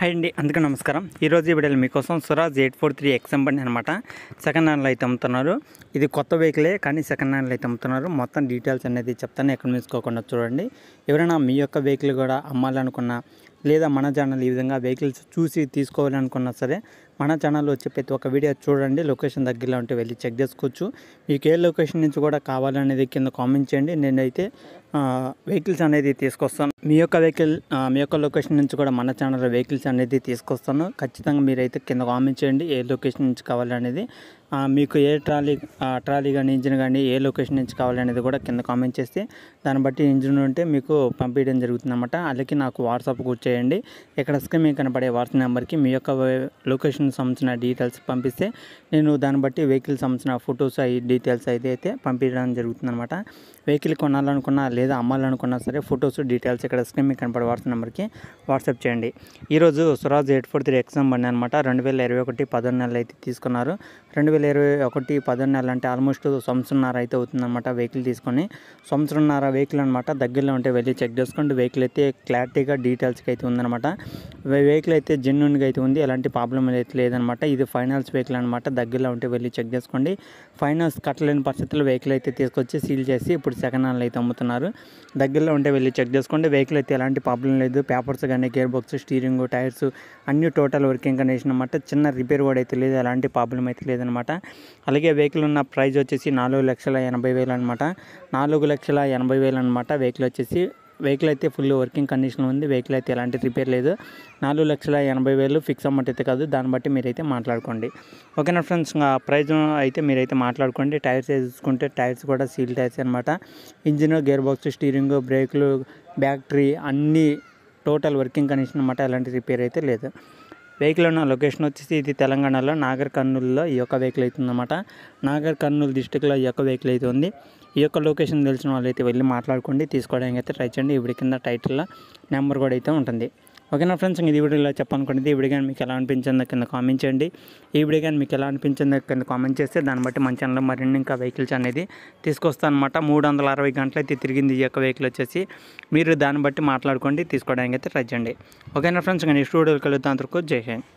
hi అండి అందుకే నమస్కారం ఈరోజు ఈ వీడియోలో మీకోసం Swaraj eight four three X బండి అనమాట సెకండ్ హ్యాండ్లో అయితే అమ్ముతున్నారు ఇది కొత్త వెహికలే కానీ సెకండ్ హ్యాండ్లో అయితే అమ్ముతున్నారు మొత్తం డీటెయిల్స్ అనేది చెప్తాను ఎక్కడ మిసుకోకుండా చూడండి ఎవరైనా మీ యొక్క వెహికల్ కూడా అమ్మాలనుకున్నా లేదా మన జానల్ ఈ విధంగా వెహికల్స్ చూసి తీసుకోవాలనుకున్నా సరే మన ఛానల్లో వచ్చే ప్రతి ఒక్క వీడియో చూడండి లొకేషన్ దగ్గరలో ఉంటే వెళ్ళి చెక్ చేసుకోవచ్చు మీకు ఏ లొకేషన్ నుంచి కూడా కావాలనేది కింద కామెంట్ చేయండి నేనైతే వెహికల్స్ అనేది తీసుకొస్తాను మీ యొక్క వెహికల్ మీ యొక్క లొకేషన్ నుంచి కూడా మన ఛానల్లో వెహికల్స్ అనేది తీసుకొస్తాను ఖచ్చితంగా మీరైతే కింద కామెంట్ చేయండి ఏ లొకేషన్ నుంచి కావాలనేది మీకు ఏ ట్రాలీ ట్రాలీ కానీ ఇంజిన్ కానీ ఏ లొకేషన్ నుంచి కావాలనేది కూడా కింద కామెంట్ చేస్తే దాన్ని బట్టి ఇంజిన్ ఉంటే మీకు పంపించడం జరుగుతుంది అనమాట అలాగే నాకు వాట్సాప్ చేయండి ఇక్కడ స్క్రీన్ కనబడే వాట్సాప్ నెంబర్కి మీ యొక్క లొకేషన్ పర్సన్ సంబంధించిన డీటెయిల్స్ పంపిస్తే నేను దాన్ని బట్టి వెహికల్ సంబంధించిన ఫొటోస్ అవి డీటెయిల్స్ అయితే అయితే పంపించడం జరుగుతుంది అనమాట వెహికల్ కొనాలనుకున్నా లేదా అమ్మాలనుకున్నా సరే ఫొటోస్ డీటెయిల్స్ ఇక్కడ స్క్రీన్ మీకు కనపడే వాట్సాప్ నెంబర్కి వాట్సాప్ చేయండి ఈరోజు Swaraj eight four three XM బండి అనమాట రెండు వేల ఇరవై ఒకటి పదో నెలలు అయితే తీసుకున్నారు రెండు వేల ఇరవై ఒకటి పదహారు నెలలు అంటే ఆల్మోస్ట్ సంవత్సరంన్నర అయితే అవుతుందన్నమాట వెహికల్ తీసుకొని సంవత్సరంన్నర వెహికల్ అనమాట దగ్గరలో ఉంటే వెళ్ళి చెక్ చేసుకోండి వెహికల్ అయితే క్లారిటీగా డీటెయిల్స్కి అయితే ఉందన్నమాట వెహికల్ అయితే జెన్యున్గా అయితే ఉంది ఎలాంటి ప్రాబ్లం అయితే లేదనమాట ఇది ఫైనాన్స్ వెహికల్ అనమాట దగ్గరలో ఉంటే వెళ్ళి చెక్ చేసుకోండి ఫైనాన్స్ కట్టలేని పరిస్థితుల్లో వెహికల్ అయితే తీసుకొచ్చి సీల్ చేసి ఇప్పుడు సెకండ్ హ్యాండ్ అయితే అమ్ముతున్నారు దగ్గరలో ఉంటే వెళ్ళి చెక్ చేసుకోండి వెహికల్ అయితే ఎలాంటి ప్రాబ్లం లేదు పేపర్స్ కానీ గేర్ బాక్స్ స్టీరింగ్ టైర్స్ అన్ని టోటల్ వర్కింగ్ కండిషన్ అనమాట చిన్న రిపేర్ కూడా అయితే లేదు ఎలాంటి ప్రాబ్లం అయితే లేదనమాట అలాగే వెహికల్ ఉన్న ప్రైస్ వచ్చేసి నాలుగు లక్షల ఎనభై వేలు అనమాట నాలుగు లక్షల ఎనభై వేలు అనమాట వెహికల్ వచ్చేసి వెహికల్ అయితే ఫుల్ వర్కింగ్ కండిషన్లో ఉంది వెహికల్ అయితే ఎలాంటి రిపేర్ లేదు నాలుగు లక్షల ఎనభై వేలు ఫిక్స్ అమౌంట్ అయితే కాదు దాన్ని బట్టి మీరైతే మాట్లాడుకోండి ఓకేనా ఫ్రెండ్స్ ఇంకా ప్రైజ్ అయితే మీరైతే మాట్లాడుకోండి టైర్స్ చూసుకుంటే టైర్స్ కూడా సీల్ టైర్స్ అనమాట ఇంజిన్ గేర్ బాక్స్ స్టీరింగ్ బ్రేకులు బ్యాటరీ అన్నీ టోటల్ వర్కింగ్ కండిషన్ అనమాట ఎలాంటి రిపేర్ అయితే లేదు వెహికల్ ఉన్న లొకేషన్ వచ్చేసి ఇది తెలంగాణలో నాగర్ కర్నూలులో ఈ యొక్క వెహికల్ అవుతుందన్నమాట నాగర్ కర్నూలు డిస్టిక్లో ఈ యొక్క వెహికల్ అయితే ఉంది ఈ యొక్క లొకేషన్ తెలిసిన వాళ్ళైతే వెళ్ళి మాట్లాడుకోండి తీసుకోవడానికి అయితే ట్రై చేయండి ఇప్పుడు కింద టైటిల్లో నెంబర్ కూడా అయితే ఉంటుంది ఓకేనా ఫ్రెండ్స్ ఇది వీడియో ఇలా చెప్పాలనుకుంటుంది ఈ వీడియో కానీ మీకు ఎలా అనిపించింది కింద కామెంట్ చేయండి ఈ వీడియో కానీ మీకు ఎలా అనిపించిందో కింద కామెంట్ చేస్తే దాన్ని బట్టి మన ఛానల్లో మరిన్ని ఇంకా వెహికల్స్ అనేది తీసుకొస్తానమాట అనమాట మూడు వందల అరవై గంటలు అయితే తిరిగింది ఈ యొక్క వెహికల్ వచ్చేసి మీరు దాన్ని బట్టి మాట్లాడుకోండి తీసుకోవడానికి అయితే ట్రై చేయండి ఓకేనా ఫ్రెండ్స్ ఇంకా నెక్స్ట్ వీడియోలు వెళ్తాను జై హింద్